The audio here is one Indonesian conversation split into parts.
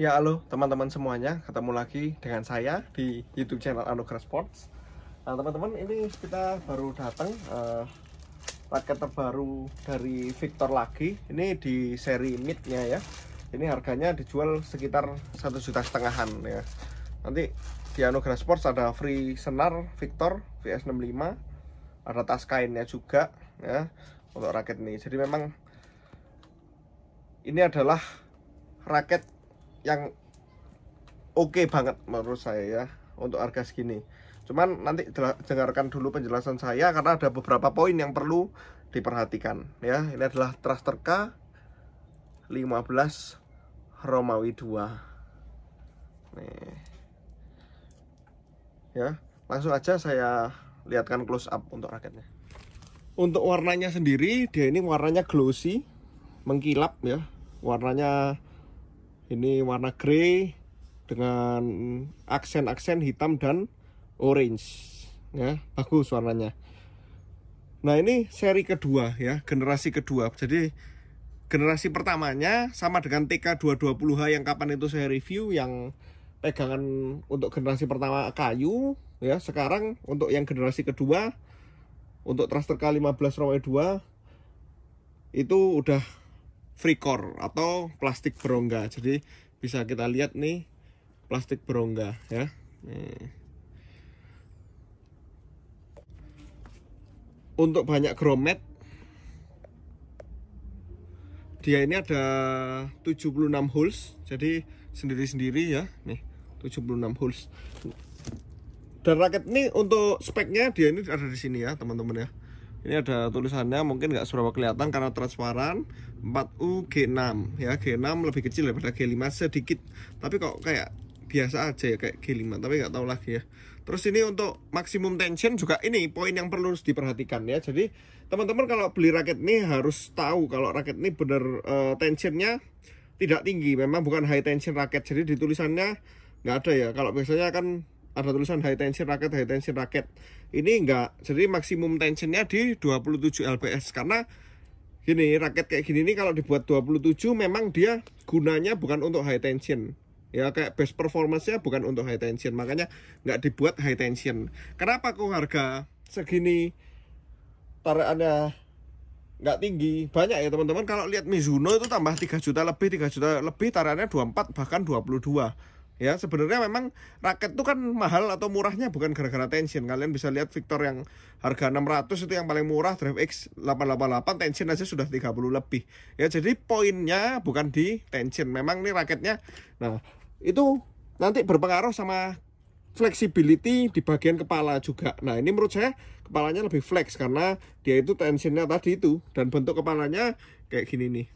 Ya halo teman-teman semuanya, ketemu lagi dengan saya di YouTube channel Anugerah Sports. Nah teman-teman ini kita baru datang uh, eh, raket terbaru dari Victor lagi. Ini di seri midnya ya. Ini harganya dijual sekitar satu juta setengahan ya. Nanti di Anugerah Sports ada free senar Victor VS65, ada tas kainnya juga ya untuk raket ini. Jadi memang ini adalah raket yang oke okay banget menurut saya ya untuk harga segini cuman nanti dengarkan dulu penjelasan saya karena ada beberapa poin yang perlu diperhatikan ya ini adalah thruster K 15 Romawi 2 nih ya langsung aja saya lihatkan close up untuk raketnya untuk warnanya sendiri dia ini warnanya glossy mengkilap ya warnanya ini warna grey dengan aksen-aksen hitam dan orange. Ya, bagus warnanya. Nah, ini seri kedua ya, generasi kedua. Jadi generasi pertamanya sama dengan TK220H yang kapan itu saya review yang pegangan untuk generasi pertama kayu ya. Sekarang untuk yang generasi kedua untuk thruster K15 rowe 2 itu udah Free core atau plastik berongga jadi bisa kita lihat nih plastik berongga ya nih. untuk banyak gromet dia ini ada 76 holes jadi sendiri-sendiri ya nih 76 holes dan raket ini untuk speknya dia ini ada di sini ya teman-teman ya ini ada tulisannya mungkin nggak seberapa kelihatan karena transparan 4U G6 ya G6 lebih kecil daripada G5 sedikit tapi kok kayak biasa aja ya kayak G5 tapi nggak tahu lagi ya terus ini untuk maksimum tension juga ini poin yang perlu harus diperhatikan ya jadi teman-teman kalau beli raket ini harus tahu kalau raket ini bener uh, eh, tensionnya tidak tinggi memang bukan high tension raket jadi ditulisannya nggak ada ya kalau biasanya kan ada tulisan high tension raket high tension raket ini enggak jadi maksimum tensionnya di 27 lps karena gini raket kayak gini nih kalau dibuat 27 memang dia gunanya bukan untuk high tension ya kayak best performance-nya bukan untuk high tension makanya nggak dibuat high tension kenapa kok harga segini tarikannya nggak tinggi banyak ya teman-teman kalau lihat Mizuno itu tambah 3 juta lebih 3 juta lebih tarannya 24 bahkan 22 ya sebenarnya memang raket itu kan mahal atau murahnya bukan gara-gara tension kalian bisa lihat Victor yang harga 600 itu yang paling murah Drive X 888 tension aja sudah 30 lebih ya jadi poinnya bukan di tension memang ini raketnya nah itu nanti berpengaruh sama flexibility di bagian kepala juga nah ini menurut saya kepalanya lebih flex karena dia itu tensionnya tadi itu dan bentuk kepalanya kayak gini nih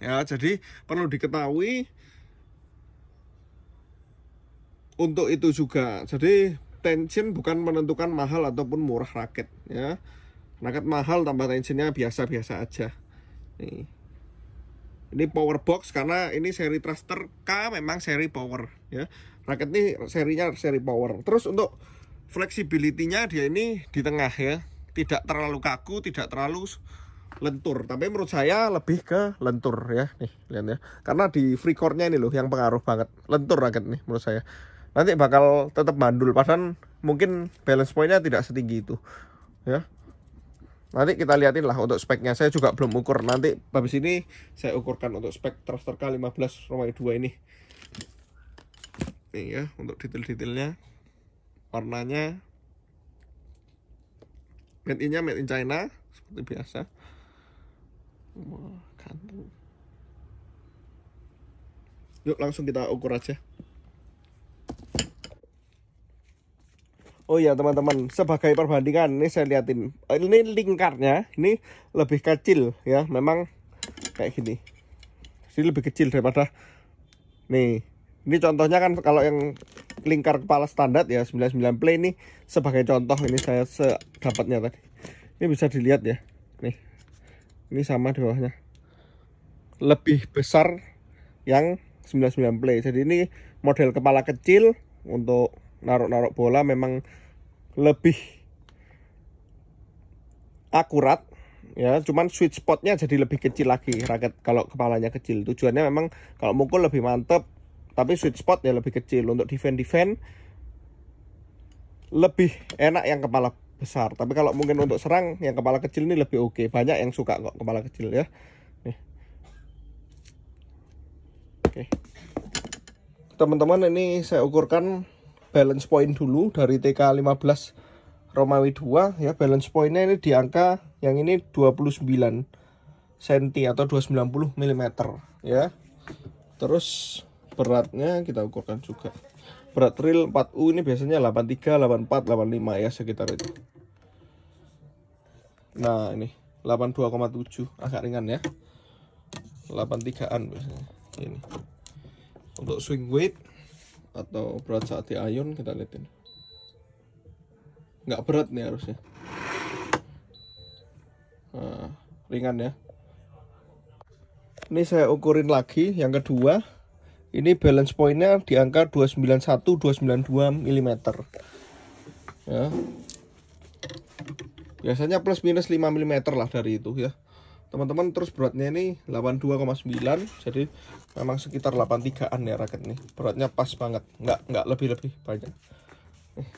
ya jadi perlu diketahui untuk itu juga jadi tension bukan menentukan mahal ataupun murah raket ya raket mahal tambah tensionnya biasa-biasa aja nih ini power box karena ini seri thruster K memang seri power ya raket ini serinya seri power terus untuk fleksibilitinya dia ini di tengah ya tidak terlalu kaku tidak terlalu lentur tapi menurut saya lebih ke lentur ya nih lihat ya karena di free core nya ini loh yang pengaruh banget lentur raket nih menurut saya nanti bakal tetap bandul padahal mungkin balance pointnya tidak setinggi itu ya nanti kita liatin lah untuk speknya saya juga belum ukur nanti habis ini saya ukurkan untuk spek thruster K15 Romawi 2 ini ini ya untuk detail-detailnya warnanya made in made in China seperti biasa yuk langsung kita ukur aja Oh ya teman-teman, sebagai perbandingan ini saya liatin. Ini lingkarnya, ini lebih kecil ya, memang kayak gini. Jadi lebih kecil daripada nih. Ini contohnya kan kalau yang lingkar kepala standar ya 99 play ini sebagai contoh ini saya dapatnya tadi. Ini bisa dilihat ya. Nih. Ini sama di bawahnya. Lebih besar yang 99 play. Jadi ini model kepala kecil untuk narok-narok bola memang lebih akurat ya cuman sweet spotnya jadi lebih kecil lagi raket kalau kepalanya kecil tujuannya memang kalau mukul lebih mantep tapi sweet spot ya lebih kecil untuk defend defend lebih enak yang kepala besar tapi kalau mungkin untuk serang yang kepala kecil ini lebih oke okay. banyak yang suka kok kepala kecil ya oke okay. teman-teman ini saya ukurkan balance point dulu dari TK 15 Romawi 2 ya balance pointnya ini di angka yang ini 29 cm atau 290 mm ya terus beratnya kita ukurkan juga berat real 4U ini biasanya 83, 84, 85 ya sekitar itu nah ini 82,7 agak ringan ya 83an biasanya ini untuk swing weight atau berat saat diayun kita liatin nggak berat nih harusnya nah, ringan ya ini saya ukurin lagi yang kedua ini balance pointnya di angka 291 292 mm ya biasanya plus minus 5 mm lah dari itu ya teman-teman terus beratnya ini 82,9 jadi memang sekitar 83an ya raket nih beratnya pas banget nggak nggak lebih lebih banyak eh.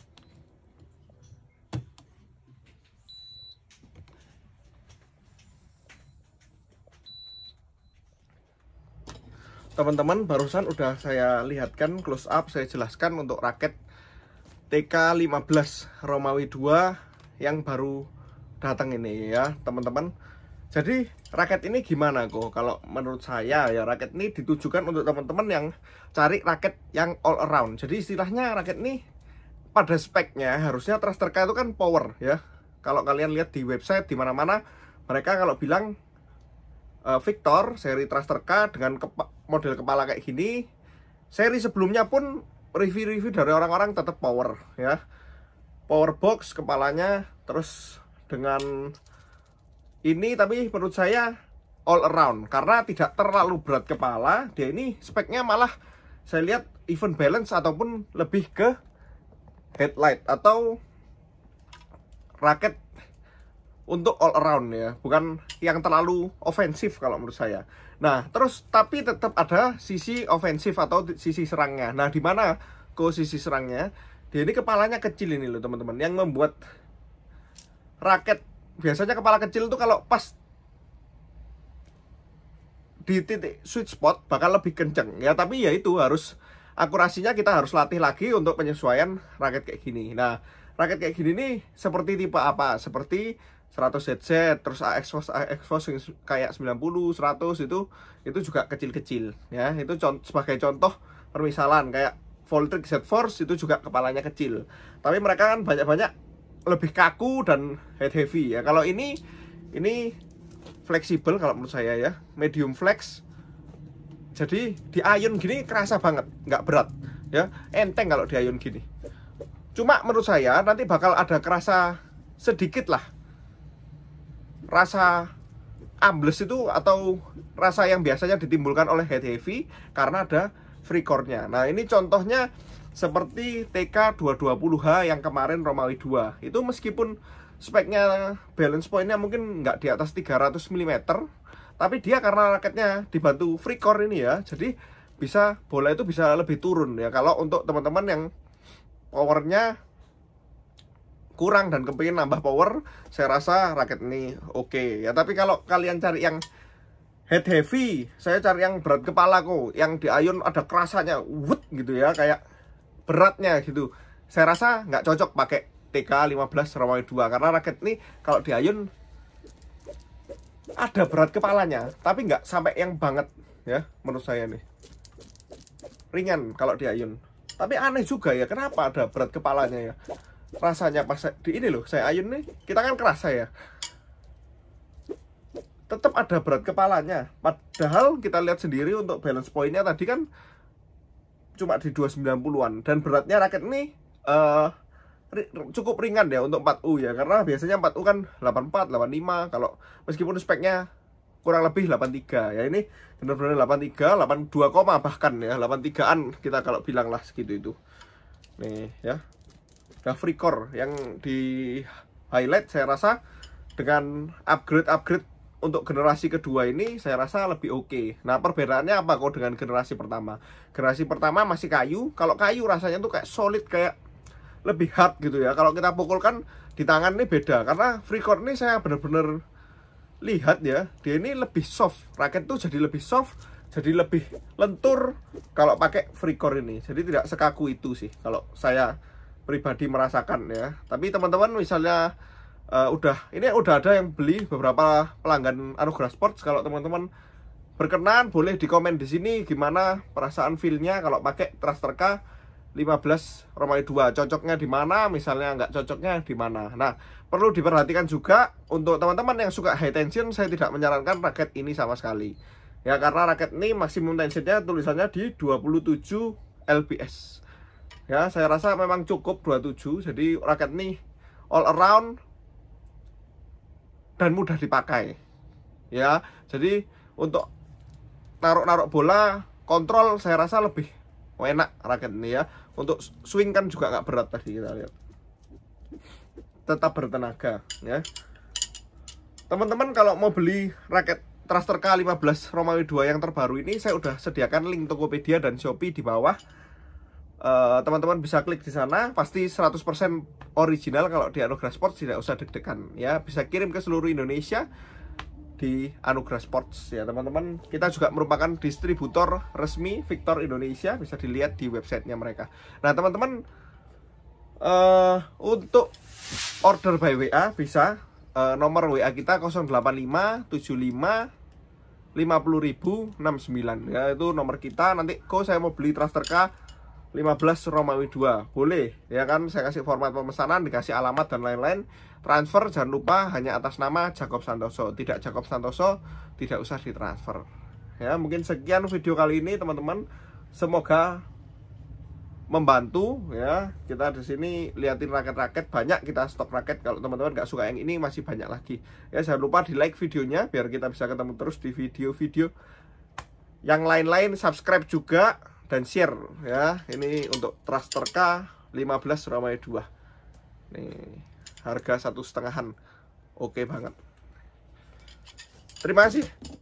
teman-teman barusan udah saya lihatkan close up saya jelaskan untuk raket TK15 Romawi 2 yang baru datang ini ya teman-teman jadi raket ini gimana kok? Kalau menurut saya ya raket ini ditujukan untuk teman-teman yang cari raket yang all around. Jadi istilahnya raket ini pada speknya harusnya thruster itu kan power ya. Kalau kalian lihat di website di mana-mana mereka kalau bilang uh, Victor seri thruster K dengan kepa model kepala kayak gini, seri sebelumnya pun review-review dari orang-orang tetap power ya. Power box kepalanya terus dengan ini tapi menurut saya all around karena tidak terlalu berat kepala dia ini speknya malah saya lihat even balance ataupun lebih ke headlight atau raket untuk all around ya bukan yang terlalu ofensif kalau menurut saya nah terus tapi tetap ada sisi ofensif atau sisi serangnya nah di mana ke sisi serangnya dia ini kepalanya kecil ini loh teman-teman yang membuat raket biasanya kepala kecil tuh kalau pas di titik sweet spot bakal lebih kenceng ya tapi ya itu harus akurasinya kita harus latih lagi untuk penyesuaian raket kayak gini nah raket kayak gini nih seperti tipe apa seperti 100 ZZ terus AX Force kayak 90 100 itu itu juga kecil-kecil ya itu contoh, sebagai contoh permisalan kayak Voltrix Z Force itu juga kepalanya kecil tapi mereka kan banyak-banyak lebih kaku dan head heavy ya kalau ini ini fleksibel kalau menurut saya ya medium flex jadi di ayun gini kerasa banget nggak berat ya enteng kalau di ayun gini cuma menurut saya nanti bakal ada kerasa sedikit lah rasa ambles itu atau rasa yang biasanya ditimbulkan oleh head heavy karena ada free core-nya nah ini contohnya seperti TK 220H yang kemarin Romawi 2 itu meskipun speknya balance pointnya mungkin nggak di atas 300 mm tapi dia karena raketnya dibantu free core ini ya jadi bisa bola itu bisa lebih turun ya kalau untuk teman-teman yang powernya kurang dan kepingin nambah power saya rasa raket ini oke okay. ya tapi kalau kalian cari yang head heavy saya cari yang berat kepala kok yang di ayun ada kerasanya wood gitu ya kayak beratnya gitu saya rasa nggak cocok pakai TK 15 Romawi 2 karena raket ini kalau diayun ada berat kepalanya tapi nggak sampai yang banget ya menurut saya nih ringan kalau diayun, tapi aneh juga ya kenapa ada berat kepalanya ya rasanya pas di ini loh saya ayun nih kita kan kerasa ya tetap ada berat kepalanya padahal kita lihat sendiri untuk balance pointnya tadi kan cuma di 290-an dan beratnya raket ini uh, ri cukup ringan ya untuk 4U ya karena biasanya 4U kan 84, 85 kalau meskipun speknya kurang lebih 83 ya ini benar-benar 83, 82 bahkan ya 83-an kita kalau bilang lah segitu itu nih ya nah free core yang di highlight saya rasa dengan upgrade-upgrade untuk generasi kedua ini saya rasa lebih oke. Okay. Nah, perbedaannya apa kok dengan generasi pertama? Generasi pertama masih kayu, kalau kayu rasanya tuh kayak solid kayak lebih hard gitu ya. Kalau kita pukulkan di tangan ini beda karena Freecord ini saya benar bener lihat ya, dia ini lebih soft. Raket tuh jadi lebih soft, jadi lebih lentur kalau pakai Freecord ini. Jadi tidak sekaku itu sih kalau saya pribadi merasakan ya. Tapi teman-teman misalnya uh, udah ini udah ada yang beli beberapa pelanggan Anugerah Sports kalau teman-teman berkenan boleh dikomen di sini gimana perasaan feelnya kalau pakai Traster K 15 Romawi 2 cocoknya di mana misalnya nggak cocoknya di mana nah perlu diperhatikan juga untuk teman-teman yang suka high tension saya tidak menyarankan raket ini sama sekali ya karena raket ini maksimum tensionnya tulisannya di 27 lbs ya saya rasa memang cukup 27 jadi raket ini all around dan mudah dipakai ya jadi untuk naruh-naruh bola kontrol saya rasa lebih enak raket ini ya untuk swing kan juga nggak berat tadi kita lihat tetap bertenaga ya teman-teman kalau mau beli raket Traster K15 Romawi 2 yang terbaru ini saya udah sediakan link Tokopedia dan Shopee di bawah Eh, teman-teman uh, bisa klik di sana pasti 100% original kalau di Anugerah Sports tidak usah deg-degan ya bisa kirim ke seluruh Indonesia di Anugerah Sports ya teman-teman kita juga merupakan distributor resmi Victor Indonesia bisa dilihat di websitenya mereka nah teman-teman uh, untuk order by WA bisa uh, nomor WA kita 085 75 50.069 ya itu nomor kita nanti kok saya mau beli transfer ke 15 Romawi 2 boleh ya kan saya kasih format pemesanan dikasih alamat dan lain-lain transfer jangan lupa hanya atas nama Jacob Santoso tidak Jacob Santoso tidak usah ditransfer ya mungkin sekian video kali ini teman-teman semoga membantu ya kita di sini liatin raket-raket banyak kita stok raket kalau teman-teman nggak suka yang ini masih banyak lagi ya jangan lupa di like videonya biar kita bisa ketemu terus di video-video yang lain-lain subscribe juga dan share ya. Ini untuk Truster K 15 Surabaya 2. Nih, harga satu setengahan. Oke banget. Terima kasih.